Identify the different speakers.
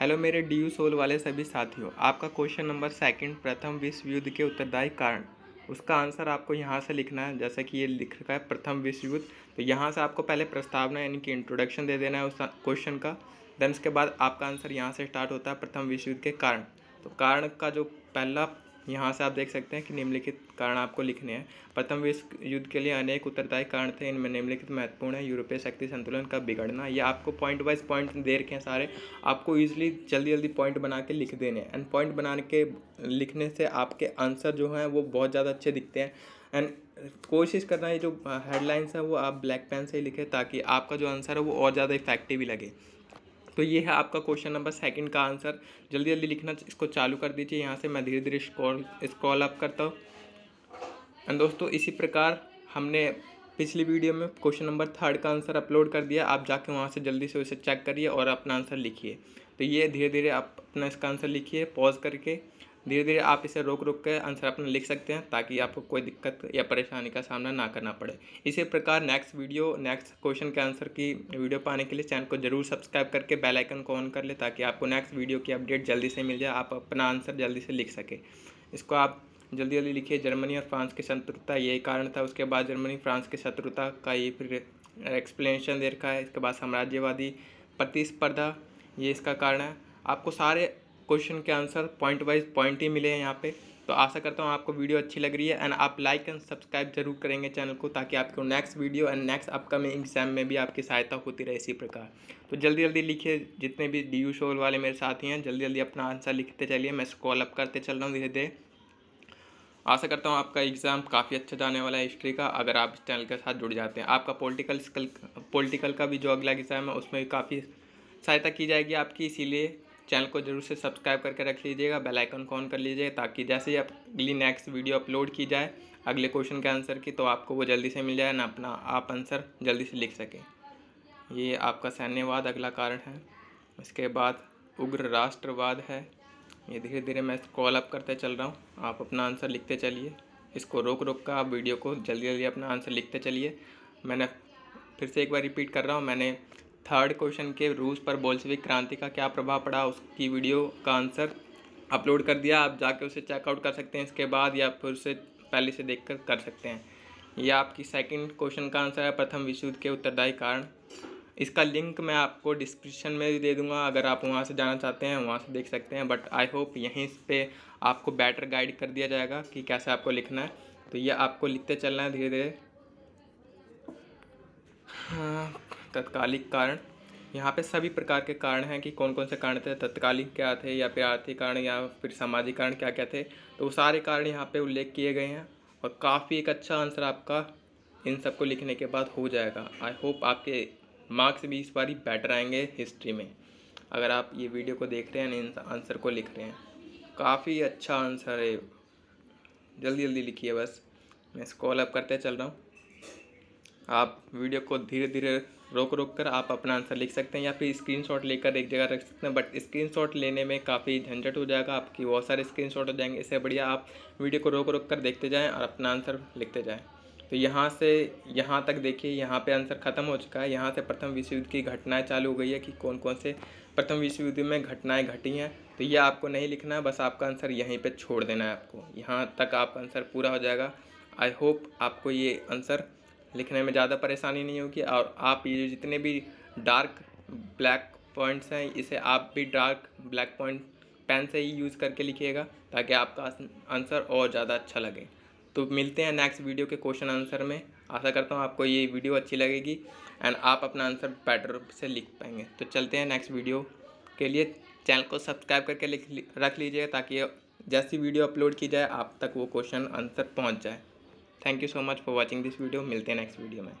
Speaker 1: hello मेरे D you soul वाले सभी साथियों आपका क्वेश्चन नंबर सेकंड प्रथम विश्व युद्ध के उत्तरदायी कारण उसका आंसर आपको यहाँ से लिखना है जैसे कि ये लिख रखा है प्रथम विश्व युद्ध तो यहाँ से आपको पहले प्रस्तावना यानी कि इंट्रोडक्शन दे देना है उस क्वेश्चन का देन उसके बाद आपका आंसर यहाँ से स्टार्ट होता है प्रथम विश्व युद्ध के कारण तो कारण का जो पहला यहाँ से आप देख सकते हैं कि निम्नलिखित कारण आपको लिखने हैं प्रथम विश्व युद्ध के लिए अनेक उत्तरदायी कारण थे इनमें निम्नलिखित महत्वपूर्ण है यूरोपीय शक्ति संतुलन का बिगड़ना ये आपको पॉइंट वाइज पॉइंट दे रखे हैं सारे आपको ईजिली जल्दी जल्दी पॉइंट बना के लिख देने हैं एंड पॉइंट बना के लिखने से आपके आंसर जो हैं वो बहुत ज़्यादा अच्छे दिखते हैं एंड कोशिश करना है जो हेडलाइंस है वो आप ब्लैक पेन से ही लिखें ताकि आपका जो आंसर है वो और ज़्यादा इफेक्टिव ही लगे तो ये है आपका क्वेश्चन नंबर सेकंड का आंसर जल्दी जल्दी लिखना इसको चालू कर दीजिए यहाँ से मैं धीरे धीरे स्क्रॉल स्क्रॉल अप करता हूँ एंड दोस्तों इसी प्रकार हमने पिछली वीडियो में क्वेश्चन नंबर थर्ड का आंसर अपलोड कर दिया आप जाके वहाँ से जल्दी से उसे चेक करिए और अपना आंसर लिखिए तो ये धीरे धीरे आप अपना इसका आंसर लिखिए पॉज करके धीरे धीरे आप इसे रोक रोक कर आंसर अपना लिख सकते हैं ताकि आपको कोई दिक्कत या परेशानी का सामना ना करना पड़े इसी प्रकार नेक्स्ट वीडियो नेक्स्ट क्वेश्चन के आंसर की वीडियो पाने के लिए चैनल को जरूर सब्सक्राइब करके आइकन को ऑन कर ले ताकि आपको नेक्स्ट वीडियो की अपडेट जल्दी से मिल जाए आप अपना आंसर जल्दी से लिख सके इसको आप जल्दी जल्दी लिखिए जर्मनी और फ्रांस की शत्रुता यही कारण था उसके बाद जर्मनी फ्रांस की शत्रुता का ये फिर एक्सप्लेनेशन दे रखा है इसके बाद साम्राज्यवादी प्रतिस्पर्धा ये इसका कारण है आपको सारे क्वेश्चन के आंसर पॉइंट वाइज पॉइंट ही मिले हैं यहाँ पे तो आशा करता हूँ आपको वीडियो अच्छी लग रही है एंड आप लाइक एंड सब्सक्राइब जरूर करेंगे चैनल को ताकि आपको next video and next upcoming exam में भी आपकी सहायता होती रहे इसी प्रकार तो जल्दी जल्दी लिखिए जितने भी डी यू शोल वाले मेरे साथी हैं जल्दी जल्दी अपना आंसर लिखते चलिए मैं कॉल अप करते चल रहा हूँ धीरे धीरे आशा करता हूँ आपका एग्ज़ाम काफ़ी अच्छा जाने वाला है हिस्ट्री का अगर आप इस चैनल के साथ जुड़ जाते हैं आपका पॉलिटिकल स्किल पॉलिटिकल का भी जो अगला एग्ज़ाम है उसमें भी काफ़ी सहायता की जाएगी आपकी इसीलिए चैनल को जरूर से सब्सक्राइब करके रख लीजिएगा बेल आइकन को ऑन कर लीजिएगा ताकि जैसे ही अगली नेक्स्ट वीडियो अपलोड की जाए अगले क्वेश्चन के आंसर की तो आपको वो जल्दी से मिल जाए ना अपना आप आंसर जल्दी से लिख सकें ये आपका सैन्यवाद अगला कारण है उसके बाद उग्र राष्ट्रवाद है ये धीरे धीरे मैं कॉल अप करते चल रहा हूँ आप अपना आंसर लिखते चलिए इसको रोक रोक कर आप वीडियो को जल्दी जल्दी अपना आंसर लिखते चलिए मैंने फिर से एक बार रिपीट कर रहा हूँ मैंने थर्ड क्वेश्चन के रूस पर बोल्सविक क्रांति का क्या प्रभाव पड़ा उसकी वीडियो का आंसर अपलोड कर दिया आप जाके उसे चेकआउट कर सकते हैं इसके बाद या फिर उसे पहले से देख कर कर सकते हैं यह आपकी सेकंड क्वेश्चन का आंसर है प्रथम विश्व युद्ध के उत्तरदायी कारण इसका लिंक मैं आपको डिस्क्रिप्शन में भी दे दूंगा अगर आप वहाँ से जाना चाहते हैं वहाँ से देख सकते हैं बट आई होप यहीं पे आपको बेटर गाइड कर दिया जाएगा कि कैसे आपको लिखना है तो ये आपको लिखते चलना है धीरे धीरे हाँ, तत्कालिक कारण यहाँ पे सभी प्रकार के कारण हैं कि कौन कौन से कारण थे तत्कालिक क्या थे या फिर आर्थिक कारण या फिर सामाजिक कारण क्या क्या थे तो वो सारे कारण यहाँ पे उल्लेख किए गए हैं और काफ़ी एक अच्छा आंसर आपका इन सबको लिखने के बाद हो जाएगा आई होप आपके मार्क्स भी इस बार ही बेटर आएंगे हिस्ट्री में अगर आप ये वीडियो को देख रहे हैं इन आंसर को लिख रहे हैं काफ़ी अच्छा आंसर है जल्दी जल्दी लिखिए बस मैं इसको अप करते चल रहा हूँ आप वीडियो को धीरे धीरे रोक रोक कर आप अपना आंसर लिख सकते हैं या फिर स्क्रीनशॉट लेकर एक जगह रख सकते हैं बट स्क्रीनशॉट लेने में काफ़ी झंझट हो जाएगा आपकी बहुत सारे स्क्रीनशॉट हो जाएंगे इससे बढ़िया आप वीडियो को रोक रोक कर देखते जाएँ और अपना आंसर लिखते जाएँ तो यहाँ से यहाँ तक देखिए यहाँ पे आंसर ख़त्म हो चुका है यहाँ से प्रथम विश्व युद्ध की घटनाएं चालू हो गई है कि कौन कौन से प्रथम विश्व युद्ध में घटनाएं घटी हैं तो ये आपको नहीं लिखना है बस आपका आंसर यहीं पे छोड़ देना है आपको यहाँ तक आपका आंसर पूरा हो जाएगा आई होप आपको ये आंसर लिखने में ज़्यादा परेशानी नहीं होगी और आप ये जितने भी डार्क ब्लैक पॉइंट्स हैं इसे आप भी डार्क ब्लैक पॉइंट पेन से ही यूज़ करके लिखिएगा ताकि आपका आंसर और ज़्यादा अच्छा लगे तो मिलते हैं नेक्स्ट वीडियो के क्वेश्चन आंसर में आशा करता हूँ आपको ये वीडियो अच्छी लगेगी एंड आप अपना आंसर बेटर से लिख पाएंगे तो चलते हैं नेक्स्ट वीडियो के लिए चैनल को सब्सक्राइब करके लिख रख लीजिए ताकि जैसी वीडियो अपलोड की जाए आप तक वो क्वेश्चन आंसर पहुँच जाए thank you so much for watching this video मिलते हैं नेक्स्ट वीडियो में